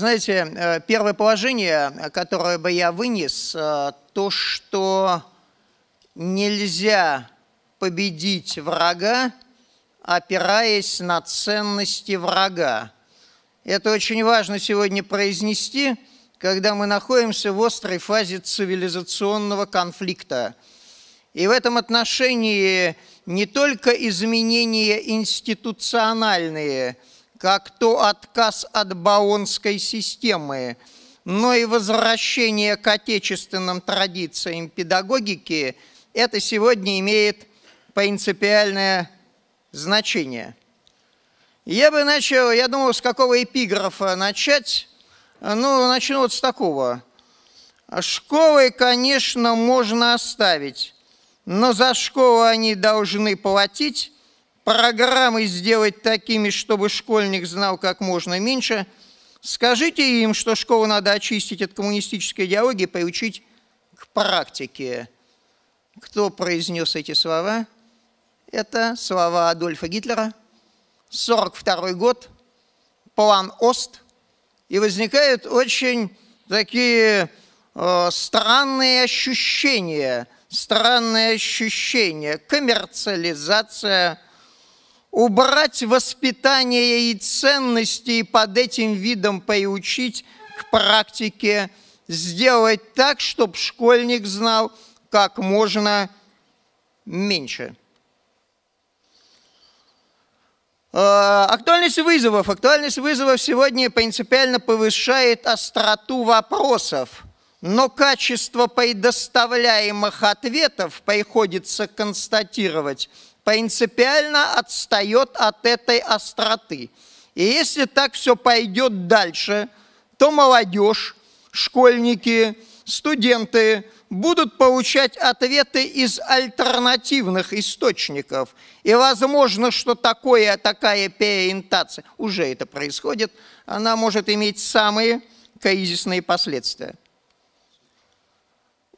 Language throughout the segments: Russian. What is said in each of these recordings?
знаете, э, первое положение, которое бы я вынес, э, то, что нельзя победить врага, опираясь на ценности врага. Это очень важно сегодня произнести, когда мы находимся в острой фазе цивилизационного конфликта. И в этом отношении не только изменения институциональные – как то отказ от баонской системы, но и возвращение к отечественным традициям педагогики, это сегодня имеет принципиальное значение. Я бы начал, я думал, с какого эпиграфа начать. Ну, начну вот с такого. Школы, конечно, можно оставить, но за школу они должны платить, программы сделать такими, чтобы школьник знал как можно меньше, скажите им, что школу надо очистить от коммунистической идеологии, приучить к практике. Кто произнес эти слова? Это слова Адольфа Гитлера, 42 год, план ОСТ, и возникают очень такие э, странные ощущения, странные ощущения, коммерциализация – убрать воспитание и ценности и под этим видом приучить к практике, сделать так, чтобы школьник знал как можно меньше. Э, актуальность вызовов. Актуальность вызовов сегодня принципиально повышает остроту вопросов, но качество предоставляемых ответов приходится констатировать – принципиально отстает от этой остроты. И если так все пойдет дальше, то молодежь, школьники, студенты будут получать ответы из альтернативных источников. И возможно, что такое, такая переориентация, уже это происходит, она может иметь самые кризисные последствия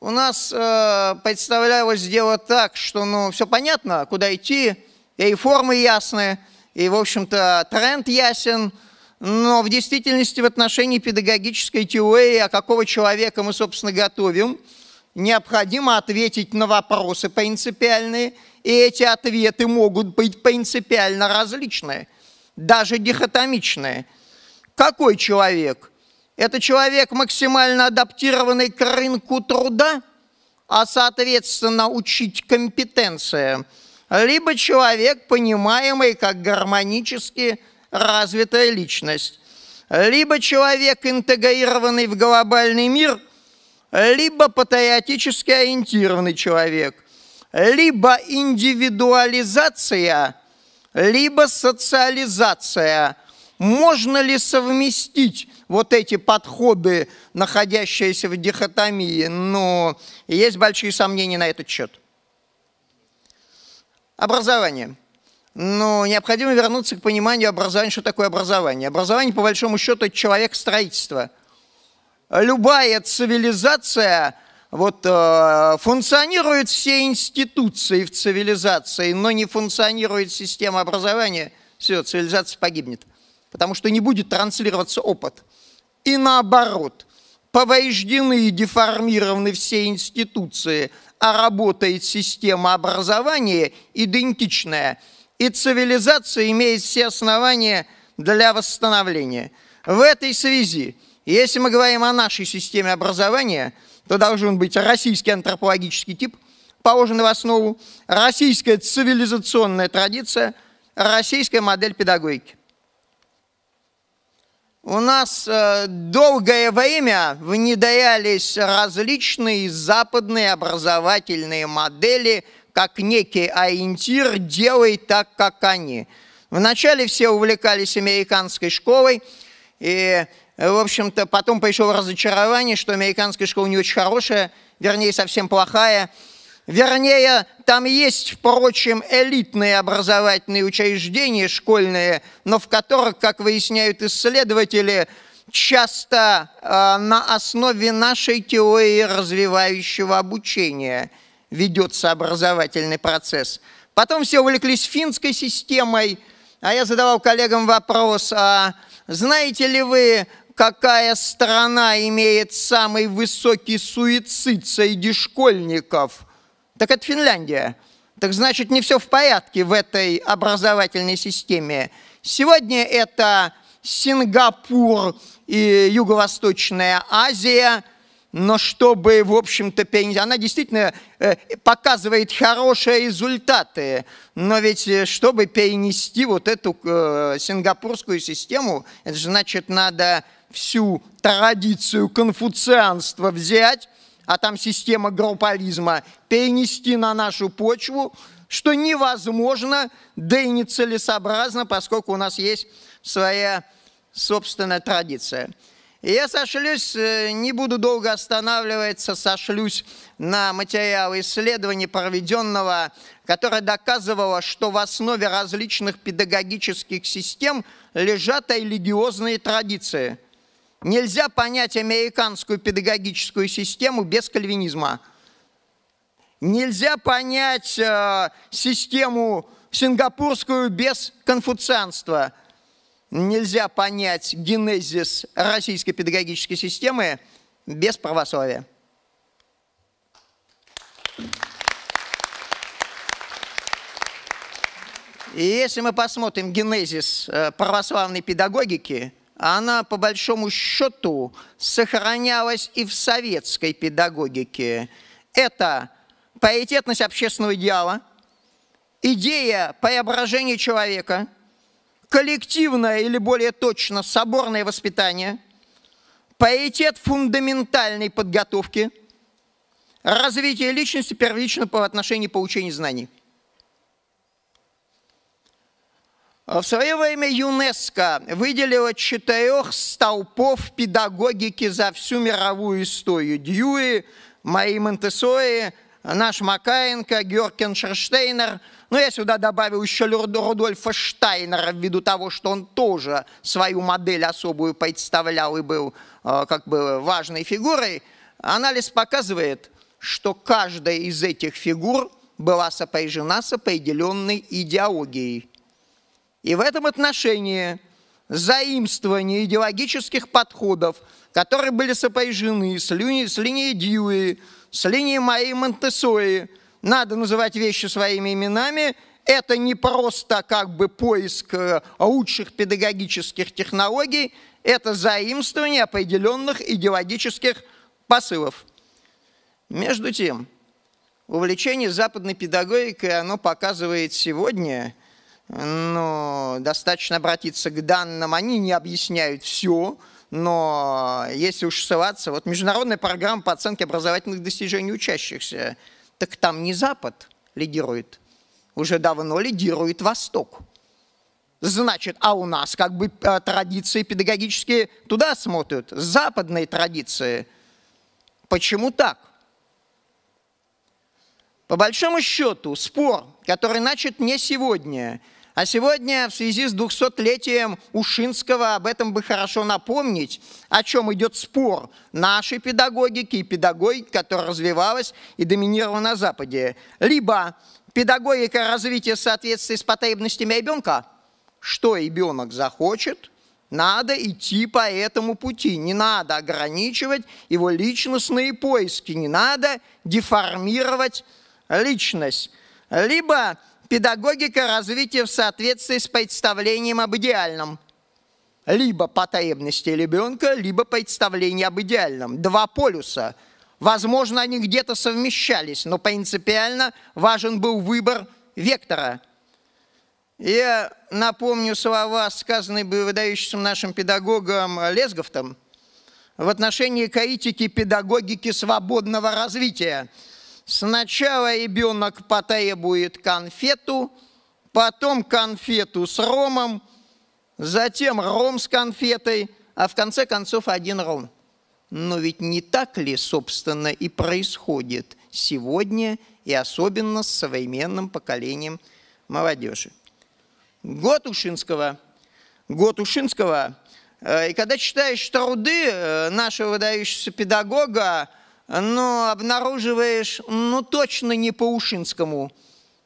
у нас э, представлялось сделать так, что ну, все понятно, куда идти, и формы ясны, и, в общем-то, тренд ясен, но в действительности в отношении педагогической теории, а какого человека мы, собственно, готовим, необходимо ответить на вопросы принципиальные, и эти ответы могут быть принципиально различные, даже дихотомичные. Какой человек? Это человек, максимально адаптированный к рынку труда, а, соответственно, учить компетенция. Либо человек, понимаемый как гармонически развитая личность. Либо человек, интегрированный в глобальный мир, либо патриотически ориентированный человек, либо индивидуализация, либо социализация. Можно ли совместить вот эти подходы, находящиеся в дихотомии, но есть большие сомнения на этот счет. Образование. Но необходимо вернуться к пониманию образования, что такое образование. Образование, по большому счету, это человек строительства. Любая цивилизация вот, э, функционирует все институции в цивилизации, но не функционирует система образования, все, цивилизация погибнет. Потому что не будет транслироваться опыт. И наоборот, повреждены и деформированы все институции, а работает система образования идентичная, и цивилизация имеет все основания для восстановления. В этой связи, если мы говорим о нашей системе образования, то должен быть российский антропологический тип, положенный в основу, российская цивилизационная традиция, российская модель педагогики. У нас э, долгое время внедрялись различные западные образовательные модели, как некий ориентир «делай так, как они». Вначале все увлекались американской школой, и, в общем-то, потом пришло разочарование, что американская школа не очень хорошая, вернее, совсем плохая – Вернее, там есть, впрочем, элитные образовательные учреждения школьные, но в которых, как выясняют исследователи, часто э, на основе нашей теории развивающего обучения ведется образовательный процесс. Потом все увлеклись финской системой, а я задавал коллегам вопрос, а знаете ли вы, какая страна имеет самый высокий суицид среди школьников – так это Финляндия. Так значит, не все в порядке в этой образовательной системе. Сегодня это Сингапур и Юго-Восточная Азия, но чтобы, в общем-то, она действительно э, показывает хорошие результаты, но ведь э, чтобы перенести вот эту э, сингапурскую систему, это значит, надо всю традицию конфуцианства взять а там система группализма, перенести на нашу почву, что невозможно, да и нецелесообразно, поскольку у нас есть своя собственная традиция. Я сошлюсь, э, не буду долго останавливаться, сошлюсь на материалы исследований проведенного, которое доказывало, что в основе различных педагогических систем лежат религиозные традиции – Нельзя понять американскую педагогическую систему без кальвинизма. Нельзя понять э, систему сингапурскую без конфуцианства. Нельзя понять генезис российской педагогической системы без православия. И если мы посмотрим генезис э, православной педагогики, она по большому счету сохранялась и в советской педагогике. Это паритетность общественного идеала, идея преображения человека, коллективное или более точно соборное воспитание, паритет фундаментальной подготовки, развитие личности первично по отношению получения знаний – А в свое время ЮНЕСКО выделила четырех столпов педагогики за всю мировую историю. Дьюи, Мари Монтессори, наш Макаенко, Георген Шерштейнер. Но я сюда добавил еще Рудольфа Штайнера ввиду того, что он тоже свою модель особую представлял и был э, как бы важной фигурой. Анализ показывает, что каждая из этих фигур была сопряжена с определенной идеологией – и в этом отношении заимствование идеологических подходов, которые были сопряжены с, ли, с линией Дьюи, с линией Майи Монтесори, надо называть вещи своими именами, это не просто как бы поиск э, лучших педагогических технологий, это заимствование определенных идеологических посылов. Между тем, увлечение западной педагогикой, оно показывает сегодня – но достаточно обратиться к данным, они не объясняют все, но если уж ссылаться, вот международная программа по оценке образовательных достижений учащихся, так там не Запад лидирует, уже давно лидирует Восток. Значит, а у нас как бы э, традиции педагогические туда смотрят, западные традиции. Почему так? По большому счету, спор, который начат не сегодня – а сегодня в связи с 200-летием Ушинского об этом бы хорошо напомнить, о чем идет спор нашей педагогики и педагогики, которая развивалась и доминировала на Западе. Либо педагогика развития в соответствии с потребностями ребенка, что ребенок захочет, надо идти по этому пути, не надо ограничивать его личностные поиски, не надо деформировать личность. Либо Педагогика развития в соответствии с представлением об идеальном. Либо потребности ребенка, либо представление об идеальном. Два полюса. Возможно, они где-то совмещались, но принципиально важен был выбор вектора. Я напомню слова, сказанные бы выдающимся нашим педагогом Лесговтом в отношении критики педагогики свободного развития – Сначала ребенок потребует конфету, потом конфету с ромом, затем ром с конфетой, а в конце концов один ром. Но ведь не так ли, собственно, и происходит сегодня, и особенно с современным поколением молодежи. Год Ушинского. Год Ушинского. Э, и когда читаешь труды э, нашего выдающегося педагога, но обнаруживаешь, ну, точно не по Ушинскому.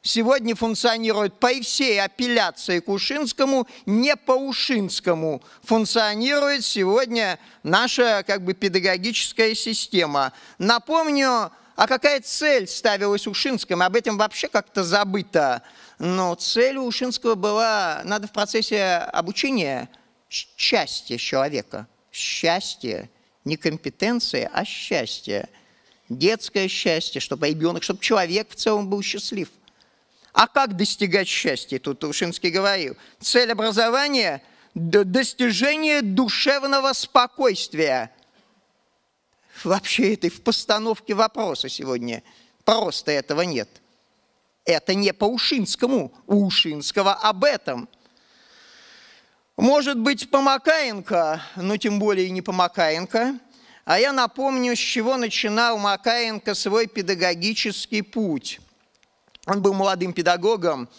Сегодня функционирует по всей апелляции к Ушинскому, не по Ушинскому функционирует сегодня наша как бы педагогическая система. Напомню, а какая цель ставилась Ушинскому? Об этом вообще как-то забыто. Но цель у Ушинского была, надо в процессе обучения, счастье человека, счастье не компетенции, а счастье. Детское счастье, чтобы ребенок, чтобы человек в целом был счастлив. А как достигать счастья? Тут Ушинский говорил. Цель образования – достижение душевного спокойствия. Вообще этой в постановке вопроса сегодня просто этого нет. Это не по Ушинскому. У Ушинского об этом. Может быть, Помакаенко, но тем более не Помакаенко. А я напомню, с чего начинал Макаенко свой педагогический путь. Он был молодым педагогом,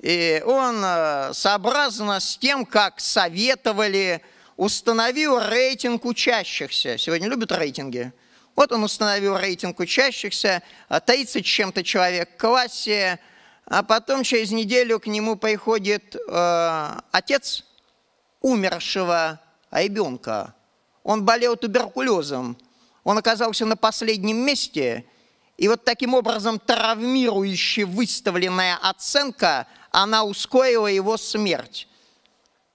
и он, э, сообразно с тем, как советовали, установил рейтинг учащихся. Сегодня любят рейтинги. Вот он установил рейтинг учащихся, 30 а чем-то человек в классе, а потом через неделю к нему приходит э, отец – умершего ребенка. Он болел туберкулезом. Он оказался на последнем месте. И вот таким образом травмирующе выставленная оценка, она ускорила его смерть.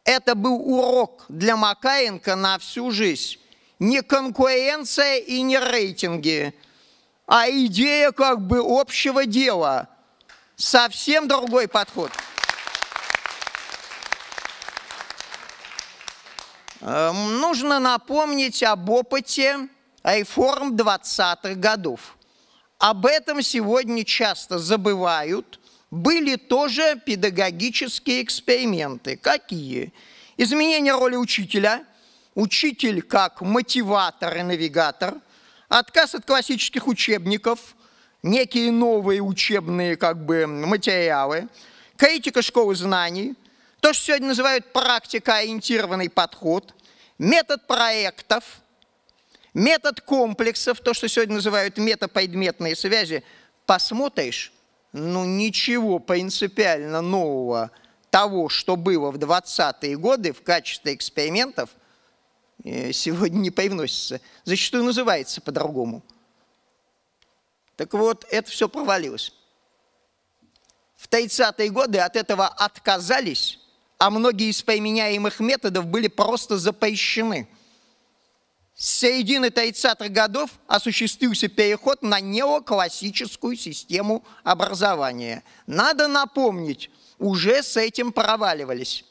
Это был урок для Макаенко на всю жизнь. Не конкуренция и не рейтинги, а идея как бы общего дела. Совсем другой подход. Эм, нужно напомнить об опыте реформ 20-х годов. Об этом сегодня часто забывают. Были тоже педагогические эксперименты. Какие? Изменение роли учителя. Учитель как мотиватор и навигатор. Отказ от классических учебников. Некие новые учебные как бы, материалы. Критика школы знаний – то, что сегодня называют практикоориентированный подход, метод проектов, метод комплексов, то, что сегодня называют метапредметные связи, посмотришь, ну ничего принципиально нового того, что было в 20-е годы в качестве экспериментов, э, сегодня не привносится. Зачастую называется по-другому. Так вот, это все провалилось. В 30-е годы от этого отказались а многие из применяемых методов были просто запрещены. С середины 30-х годов осуществился переход на неоклассическую систему образования. Надо напомнить, уже с этим проваливались.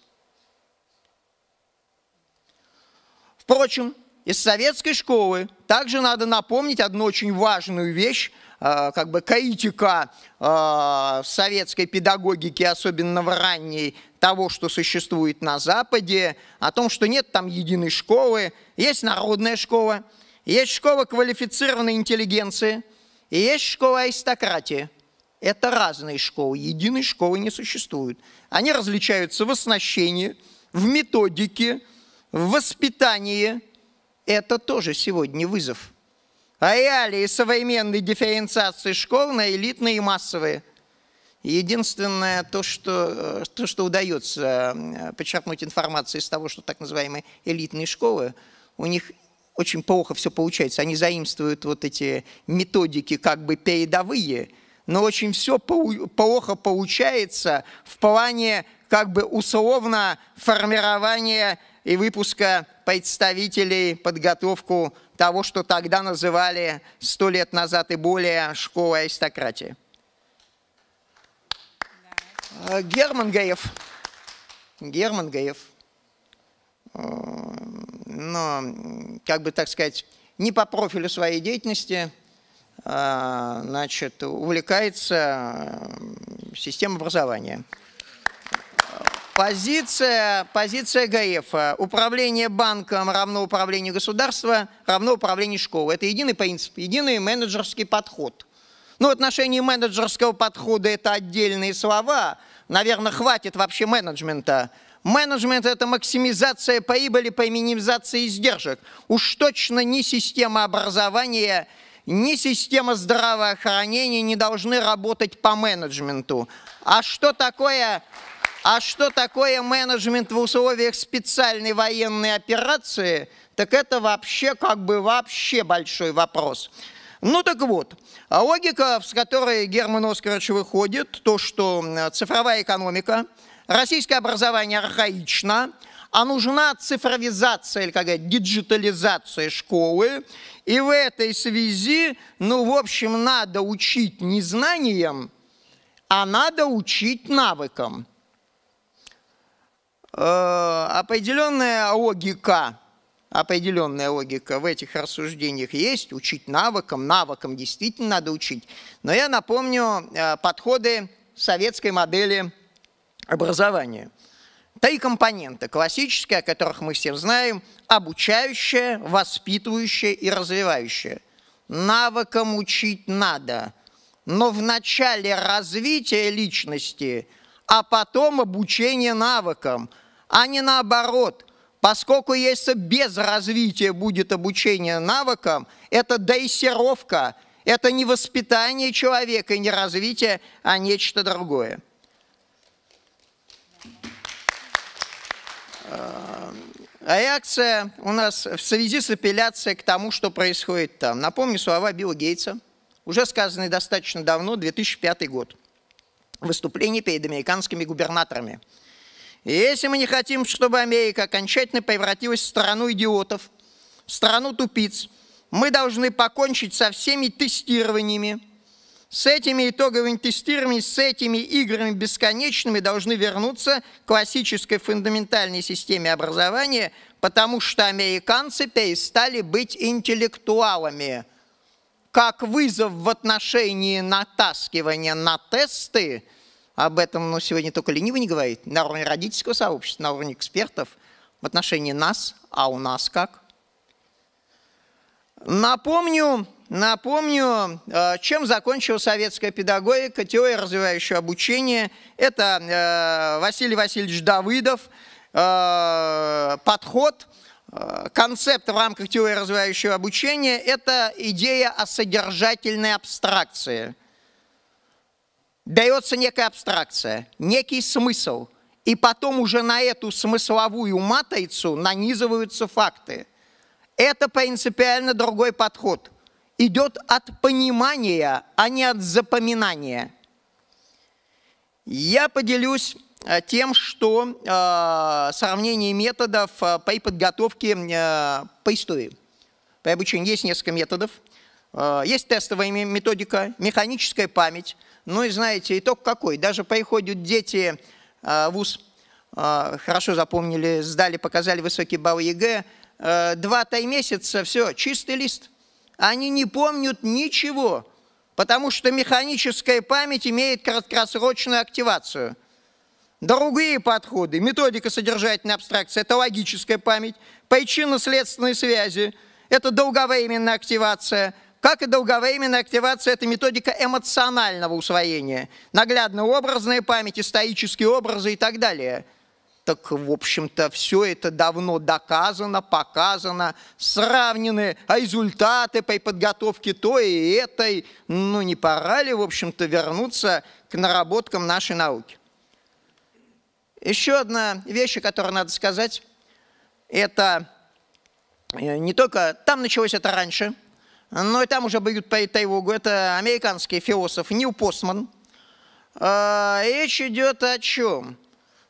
Впрочем, из советской школы также надо напомнить одну очень важную вещь, э, как бы критика э, советской педагогики, особенно в ранней того, что существует на Западе, о том, что нет там единой школы, есть народная школа, есть школа квалифицированной интеллигенции, и есть школа аристократии. Это разные школы, единой школы не существует. Они различаются в оснащении, в методике, в воспитании. Это тоже сегодня вызов. Реалии современной дифференциации школ на элитные и массовые – Единственное, то что, э, то, что удается э, подчеркнуть информацию из того, что так называемые элитные школы, у них очень плохо все получается. Они заимствуют вот эти методики как бы передовые, но очень все плохо получается в плане как бы условно формирования и выпуска представителей, подготовку того, что тогда называли сто лет назад и более школой аристократии. Э, Герман Гаев. Герман Гаев. Э, но, как бы так сказать, не по профилю своей деятельности, э, значит, увлекается системой образования. Позиция, позиция ГАЭФа. Управление банком равно управлению государства, равно управлению школы. Это единый принцип, единый менеджерский подход – ну, в отношении менеджерского подхода это отдельные слова. Наверное, хватит вообще менеджмента. Менеджмент – это максимизация прибыли по минимизации издержек. Уж точно ни система образования, ни система здравоохранения не должны работать по менеджменту. А что такое, а что такое менеджмент в условиях специальной военной операции, так это вообще как бы вообще большой вопрос. Ну так вот, а логика, с которой Герман Оскарович выходит, то, что цифровая экономика, российское образование архаично, а нужна цифровизация, или как говорят, диджитализация школы. И в этой связи, ну, в общем, надо учить не знаниям, а надо учить навыкам. Э -э определенная логика – определенная логика в этих рассуждениях есть, учить навыкам, навыкам действительно надо учить. Но я напомню э, подходы советской модели образования. Три компонента классические, о которых мы все знаем, обучающая, воспитывающая и развивающая. Навыкам учить надо, но в начале развития личности, а потом обучение навыкам, а не наоборот – Поскольку если без развития будет обучение навыкам, это дрессировка, это не воспитание человека, не развитие, а нечто другое. А, а реакция у нас в связи с апелляцией к тому, что происходит там. Напомню слова Билла Гейтса, уже сказанные достаточно давно, 2005 год. Выступление перед американскими губернаторами – если мы не хотим, чтобы Америка окончательно превратилась в страну идиотов, в страну тупиц, мы должны покончить со всеми тестированиями. С этими итоговыми тестированиями, с этими играми бесконечными должны вернуться к классической фундаментальной системе образования, потому что американцы перестали быть интеллектуалами. Как вызов в отношении натаскивания на тесты – об этом ну, сегодня только ленивый не говорит. На уровне родительского сообщества, на уровне экспертов в отношении нас, а у нас как? Напомню, напомню, э, чем закончила советская педагогика, теория развивающего обучения. Это э, Василий Васильевич Давыдов, э, подход, концепт в рамках теории развивающего обучения – это идея о содержательной абстракции – дается некая абстракция, некий смысл, и потом уже на эту смысловую матрицу нанизываются факты. Это принципиально другой подход. Идет от понимания, а не от запоминания. Я поделюсь э, тем, что э, сравнение методов э, по подготовке э, по истории. По обучению есть несколько методов. Э, есть тестовая методика, механическая память – ну и знаете, итог какой? Даже приходят дети а, в ВУЗ, а, хорошо запомнили, сдали, показали высокий балл ЕГЭ, э, два-три месяца, все, чистый лист. Они не помнят ничего, потому что механическая память имеет краткосрочную активацию. Другие подходы, методика содержательной абстракции, это логическая память, причинно-следственные связи, это долговременная активация – как и долговременная активация – это методика эмоционального усвоения, наглядно-образная память, исторические образы и так далее. Так, в общем-то, все это давно доказано, показано, сравнены а результаты по подготовке той и этой. Ну, не пора ли, в общем-то, вернуться к наработкам нашей науки? Еще одна вещь, которую надо сказать, это э, не только там началось это раньше – но ну, и там уже бьют по тревогу. Это американский философ Нил Постман. А, речь идет о чем?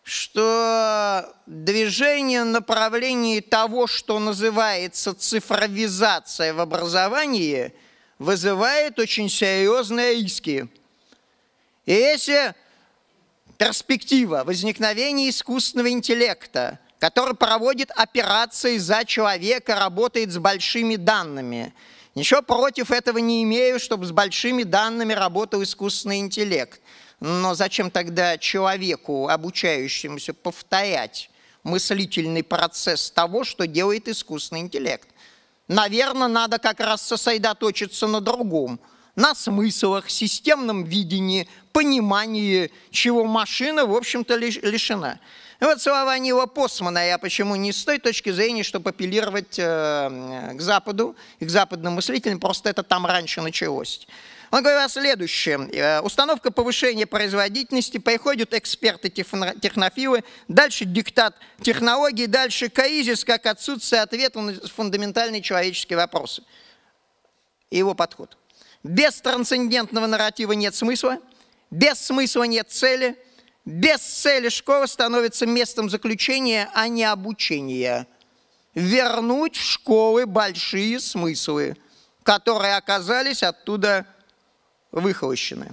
Что движение направлений того, что называется цифровизация в образовании, вызывает очень серьезные риски. И если перспектива возникновения искусственного интеллекта, который проводит операции за человека, работает с большими данными – Ничего против этого не имею, чтобы с большими данными работал искусственный интеллект. Но зачем тогда человеку, обучающемуся, повторять мыслительный процесс того, что делает искусственный интеллект? Наверное, надо как раз сосредоточиться на другом, на смыслах, системном видении, понимании, чего машина, в общем-то, лишена. Вот слова Нила Посмана, я почему не с той точки зрения, чтобы апеллировать э, к Западу и к западным мыслителям, просто это там раньше началось. Он говорил о следующем. «Э, установка повышения производительности, приходят эксперты-технофилы, дальше диктат технологий, дальше каизис, как отсутствие ответа на фундаментальные человеческие вопросы. И его подход. Без трансцендентного нарратива нет смысла, без смысла нет цели – без цели школа становится местом заключения, а не обучения. Вернуть в школы большие смыслы, которые оказались оттуда выхолощены.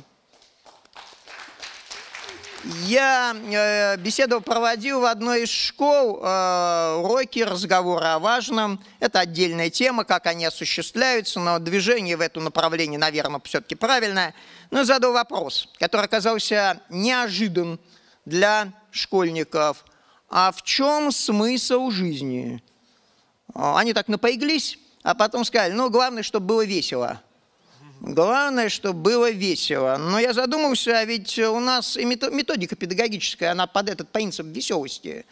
Я э, беседу проводил в одной из школ, э, уроки, разговоры о важном. Это отдельная тема, как они осуществляются, но движение в это направление, наверное, все-таки правильное. Но ну задал вопрос, который оказался неожидан для школьников. А в чем смысл жизни? Э, они так напряглись, а потом сказали, ну, главное, чтобы было весело. Главное, чтобы было весело. Но я задумался, а ведь у нас и методика педагогическая, она под этот принцип веселости.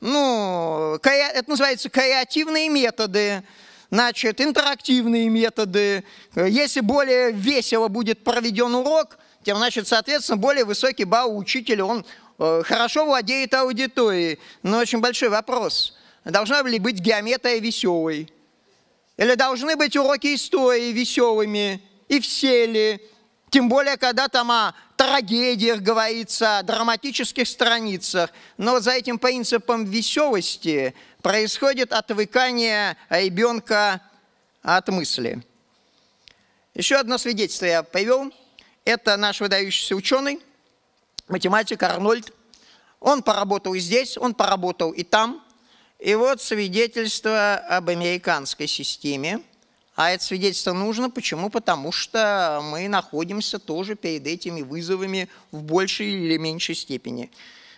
Ну, это называется креативные методы, значит, интерактивные методы. Если более весело будет проведен урок, тем, значит, соответственно, более высокий балл учителя, он э, хорошо владеет аудиторией. Но очень большой вопрос, должна ли быть геометрия веселой? Или должны быть уроки истории веселыми? и в селе, тем более, когда там о трагедиях говорится, о драматических страницах. Но за этим принципом веселости происходит отвыкание ребенка от мысли. Еще одно свидетельство я привел. Это наш выдающийся ученый, математик Арнольд. Он поработал и здесь, он поработал и там. И вот свидетельство об американской системе – а это свидетельство нужно, почему? Потому что мы находимся тоже перед этими вызовами в большей или меньшей степени.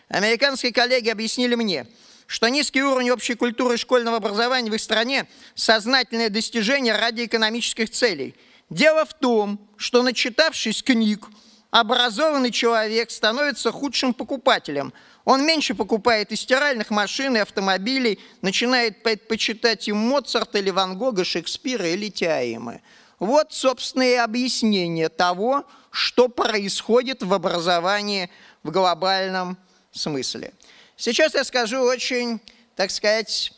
Американские коллеги объяснили мне, что низкий уровень общей культуры школьного образования в их стране – сознательное достижение ради экономических целей. Дело в том, что начитавшись книг, образованный человек становится худшим покупателем – он меньше покупает и стиральных машин, и автомобилей, начинает предпочитать им Моцарта или Ван Гога, Шекспира или Тяимы. Вот, собственно, и объяснение того, что происходит в образовании в глобальном смысле. Сейчас я скажу очень, так сказать,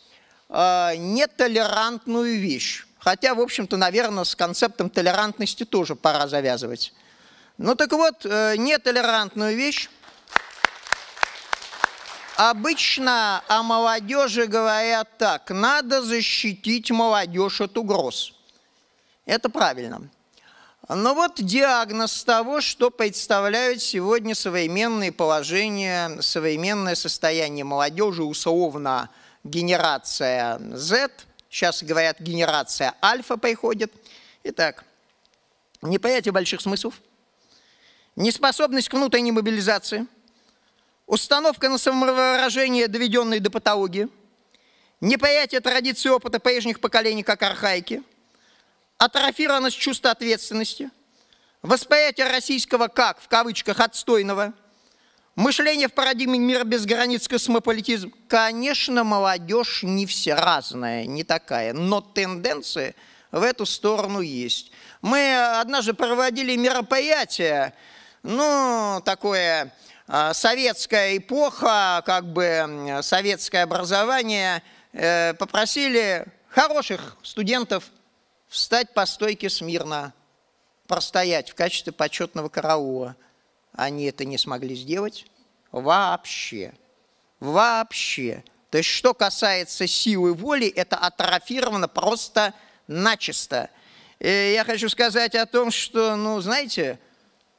э, нетолерантную вещь. Хотя, в общем-то, наверное, с концептом толерантности тоже пора завязывать. Ну так вот, э, нетолерантную вещь Обычно о молодежи говорят так, надо защитить молодежь от угроз. Это правильно. Но вот диагноз того, что представляет сегодня современные положения, современное состояние молодежи, условно генерация Z, сейчас говорят генерация альфа приходит. Итак, неприятие больших смыслов, неспособность к внутренней мобилизации – установка на самовыражение, доведенной до патологии, неприятие традиции опыта прежних поколений как архаики, атрофированность чувства ответственности, восприятие российского как, в кавычках, отстойного, мышление в парадигме мира без границ, космополитизм. Конечно, молодежь не все разная, не такая, но тенденции в эту сторону есть. Мы однажды проводили мероприятие, ну, такое а, советская эпоха, как бы советское образование, э, попросили хороших студентов встать по стойке смирно, простоять в качестве почетного караула. Они это не смогли сделать вообще. Вообще. То есть, что касается силы воли, это атрофировано просто начисто. И я хочу сказать о том, что, ну, знаете,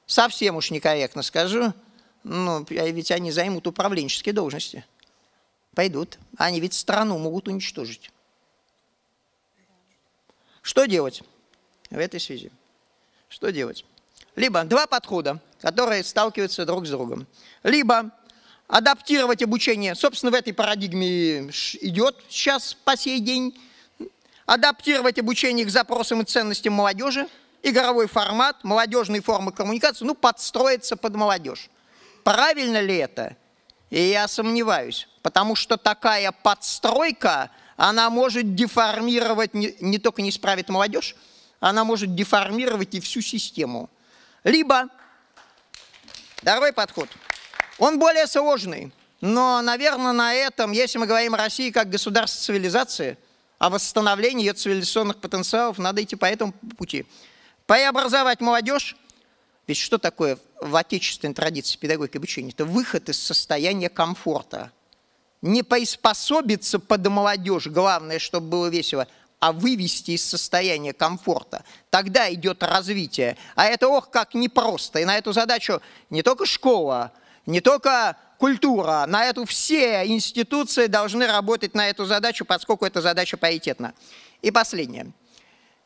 совсем уж некорректно скажу – ну, ведь они займут управленческие должности. Пойдут. Они ведь страну могут уничтожить. Что делать в этой связи? Что делать? Либо два подхода, которые сталкиваются друг с другом. Либо адаптировать обучение, собственно, в этой парадигме идет сейчас по сей день, адаптировать обучение к запросам и ценностям молодежи, игровой формат, молодежные формы коммуникации, ну, подстроиться под молодежь. Правильно ли это? И я сомневаюсь, потому что такая подстройка, она может деформировать, не, не только не исправит молодежь, она может деформировать и всю систему. Либо второй подход, он более сложный, но, наверное, на этом, если мы говорим о России как государстве цивилизации, о восстановлении ее цивилизационных потенциалов, надо идти по этому пути. Преобразовать молодежь ведь что такое в отечественной традиции педагогики обучения? Это выход из состояния комфорта. Не поиспособиться под молодежь, главное, чтобы было весело, а вывести из состояния комфорта. Тогда идет развитие. А это, ох, как непросто. И на эту задачу не только школа, не только культура, на эту все институции должны работать на эту задачу, поскольку эта задача паритетна. И последнее.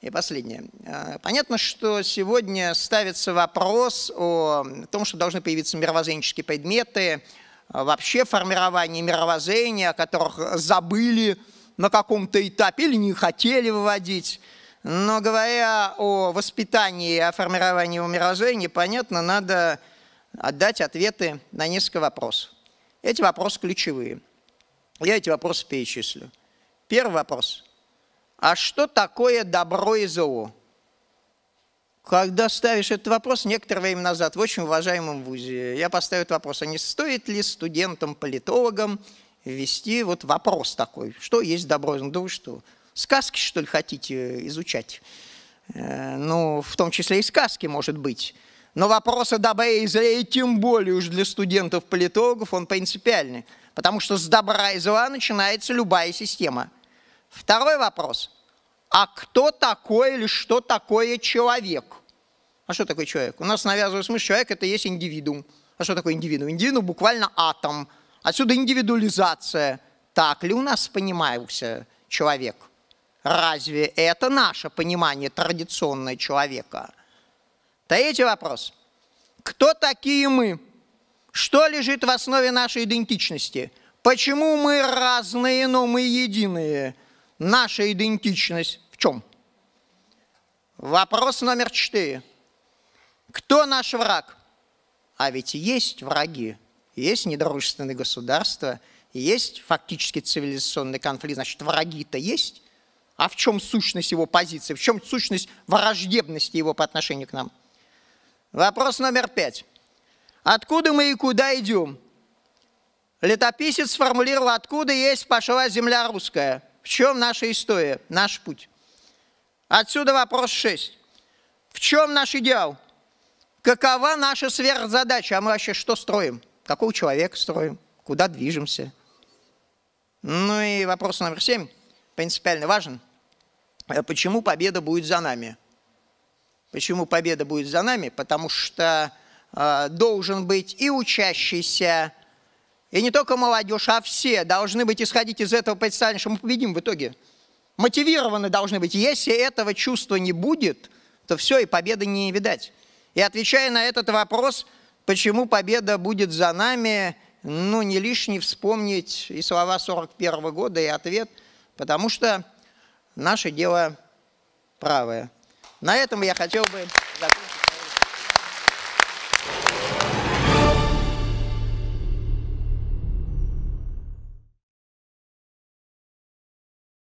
И последнее. А, понятно, что сегодня ставится вопрос о том, что должны появиться мировоззренческие предметы, а, вообще формирование мировоззрения, о которых забыли на каком-то этапе или не хотели выводить. Но говоря о воспитании и о формировании мировоззрения, понятно, надо отдать ответы на несколько вопросов. Эти вопросы ключевые. Я эти вопросы перечислю. Первый вопрос. А что такое добро и зло? Когда ставишь этот вопрос некоторое время назад в очень уважаемом ВУЗе, я поставил этот вопрос, а не стоит ли студентам-политологам вести вот вопрос такой, что есть добро? Ну, да вы что, сказки, что ли, хотите изучать? Э, ну, в том числе и сказки, может быть. Но вопрос о добре и зле, и тем более уж для студентов-политологов, он принципиальный. Потому что с добра и зла начинается любая система. Второй вопрос а кто такой или что такое человек. А что такое человек? У нас навязывают смысл, человек это есть индивидуум. А что такое индивидуум? Индивидуум буквально атом. Отсюда индивидуализация. Так ли у нас понимался человек? Разве это наше понимание традиционного человека? Третий вопрос. Кто такие мы? Что лежит в основе нашей идентичности? Почему мы разные, но мы единые? Наша идентичность чем? Вопрос номер четыре. Кто наш враг? А ведь есть враги. Есть недружественные государства, есть фактически цивилизационный конфликт, значит, враги-то есть. А в чем сущность его позиции? В чем сущность враждебности его по отношению к нам? Вопрос номер пять. Откуда мы и куда идем? Летописец сформулировал, откуда есть пошла земля русская. В чем наша история, наш путь? Отсюда вопрос 6. В чем наш идеал? Какова наша сверхзадача? А мы вообще что строим? Какого человека строим? Куда движемся? Ну и вопрос номер 7, принципиально важен. Э, почему победа будет за нами? Почему победа будет за нами? Потому что э, должен быть и учащийся, и не только молодежь, а все должны быть исходить из этого представления, что мы победим в итоге мотивированы должны быть. Если этого чувства не будет, то все, и победы не видать. И отвечая на этот вопрос, почему победа будет за нами, ну, не лишне вспомнить и слова 41 -го года, и ответ, потому что наше дело правое. На этом я хотел бы закончить.